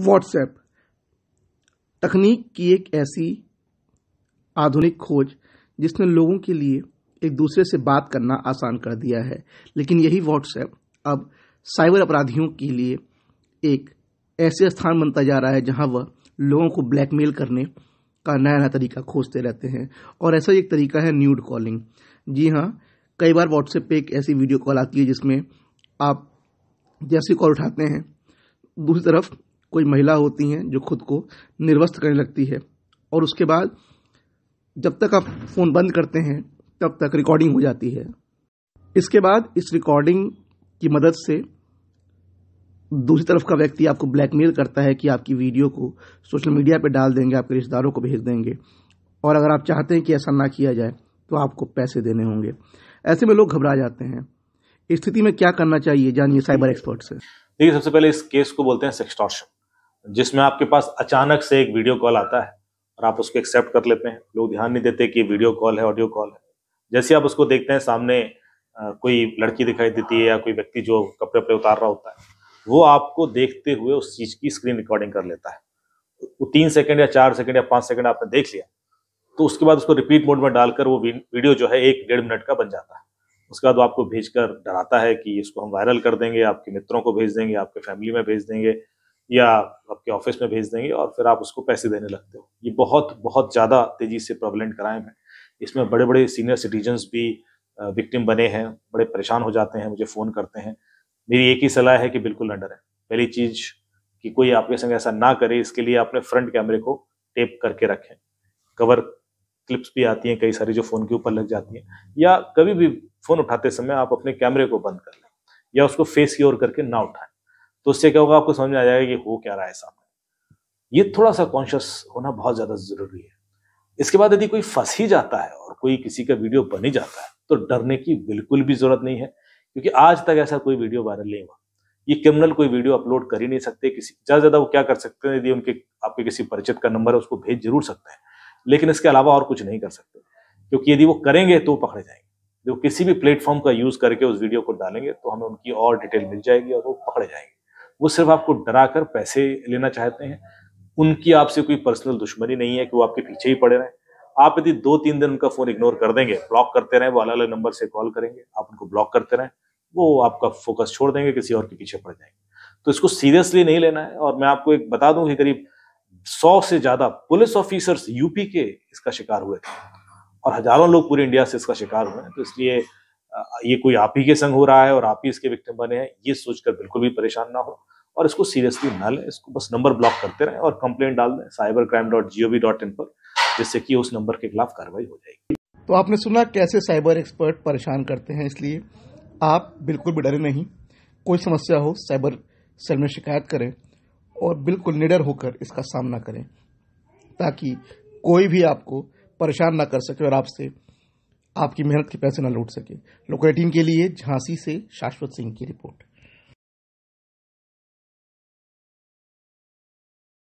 WhatsApp तकनीक की एक ऐसी आधुनिक खोज जिसने लोगों के लिए एक दूसरे से बात करना आसान कर दिया है लेकिन यही व्हाट्सएप अब साइबर अपराधियों के लिए एक ऐसे स्थान बनता जा रहा है जहां वह लोगों को ब्लैकमेल करने का नया नया तरीका खोजते रहते हैं और ऐसा एक तरीका है न्यूड कॉलिंग जी हाँ कई बार व्हाट्सएप पे एक ऐसी वीडियो कॉल आती है जिसमें आप जैसी कॉल उठाते हैं दूसरी तरफ कोई महिला होती हैं जो खुद को निर्वस्त्र करने लगती है और उसके बाद जब तक आप फ़ोन बंद करते हैं तब तक रिकॉर्डिंग हो जाती है इसके बाद इस रिकॉर्डिंग की मदद से दूसरी तरफ का व्यक्ति आपको ब्लैकमेल करता है कि आपकी वीडियो को सोशल मीडिया पर डाल देंगे आपके रिश्तेदारों को भेज देंगे और अगर आप चाहते हैं कि ऐसा ना किया जाए तो आपको पैसे देने होंगे ऐसे में लोग घबरा जाते हैं स्थिति में क्या करना चाहिए जानिए साइबर एक्सपर्ट से देखिए सबसे पहले इस केस को बोलते हैं सेक्सटॉर्शन जिसमें आपके पास अचानक से एक वीडियो कॉल आता है और आप उसको एक्सेप्ट कर लेते हैं लोग ध्यान नहीं देते कि वीडियो कॉल है ऑडियो कॉल है जैसे आप उसको देखते हैं सामने कोई लड़की दिखाई देती है या कोई व्यक्ति जो कपड़े पे उतार रहा होता है वो आपको देखते हुए उस चीज़ की स्क्रीन रिकॉर्डिंग कर लेता है वो तीन सेकंड या चार सेकंड या पाँच सेकंड आपने देख लिया तो उसके बाद उसको रिपीट मोड में डालकर वो वीडियो जो है एक डेढ़ मिनट का बन जाता है उसके बाद वो आपको भेज कर डराता है कि इसको हम वायरल कर देंगे आपके मित्रों को भेज देंगे आपके फैमिली में भेज देंगे या आपके ऑफिस में भेज देंगे और फिर आप उसको पैसे देने लगते हो ये बहुत बहुत ज़्यादा तेज़ी से प्रबलेंट क्राइम है इसमें बड़े बड़े सीनियर सिटीजन्स भी विक्टिम बने हैं बड़े परेशान हो जाते हैं मुझे फ़ोन करते हैं मेरी एक ही सलाह है कि बिल्कुल न डरें पहली चीज़ कि कोई आपके संग ऐसा ना करे इसके लिए आपने फ्रंट कैमरे को टेप करके रखें कवर क्लिप्स भी आती हैं कई सारी जो फ़ोन के ऊपर लग जाती हैं या कभी भी फ़ोन उठाते समय आप अपने कैमरे को बंद कर लें या उसको फेस की ओर करके ना उठाएं तो उससे क्या होगा आपको समझ में आ जाएगा कि हो क्या रहा है सामने ये थोड़ा सा कॉन्शियस होना बहुत ज़्यादा ज़रूरी है इसके बाद यदि कोई फंस ही जाता है और कोई किसी का वीडियो बन ही जाता है तो डरने की बिल्कुल भी ज़रूरत नहीं है क्योंकि आज तक ऐसा कोई वीडियो वायरल नहीं हुआ ये क्रिमिनल कोई वीडियो अपलोड कर ही नहीं सकते किसी ज़्यादा ज़्यादा वो क्या कर सकते हैं यदि उनके आपके किसी परिचित का नंबर है उसको भेज जरूर सकते हैं लेकिन इसके अलावा और कुछ नहीं कर सकते क्योंकि यदि वो करेंगे तो पकड़े जाएंगे जो किसी भी प्लेटफॉर्म का यूज़ करके उस वीडियो को डालेंगे तो हमें उनकी और डिटेल मिल जाएगी और वो पकड़े जाएंगे वो सिर्फ आपको डरा कर पैसे लेना चाहते हैं उनकी आपसे कोई पर्सनल दुश्मनी नहीं है कि वो आपके पीछे ही पड़े रहें आप यदि दो तीन दिन उनका फोन इग्नोर कर देंगे ब्लॉक करते रहे वो अलग अलग नंबर से कॉल करेंगे आप उनको ब्लॉक करते रहे वो आपका फोकस छोड़ देंगे किसी और के पीछे पड़ जाएंगे तो इसको सीरियसली नहीं लेना है और मैं आपको एक बता दूं कि करीब सौ से ज्यादा पुलिस ऑफिसर्स यूपी के इसका शिकार हुए थे और हजारों लोग पूरे इंडिया से इसका शिकार हुए हैं तो इसलिए ये कोई आप ही के संग हो रहा है और आप ही इसके विक्टिम बने हैं ये सोचकर बिल्कुल भी परेशान ना हो और इसको सीरियसली ना लें इसको बस नंबर ब्लॉक करते रहें और कंप्लेन डाल दें cyber crime dot G O V dot in पर जिससे कि उस नंबर के खिलाफ कार्रवाई हो जाएगी तो आपने सुना कैसे साइबर एक्सपर्ट परेशान करते हैं इसलिए आप बिल्कुल भी डरे नहीं कोई समस्या हो साइबर सेल में शिकायत करें और बिल्कुल निडर होकर इसका सामना करें ताकि कोई भी आपको परेशान ना कर सके और आपसे आपकी मेहनत के पैसे न लौट सके एटीन के लिए झांसी से शाश्वत सिंह की रिपोर्ट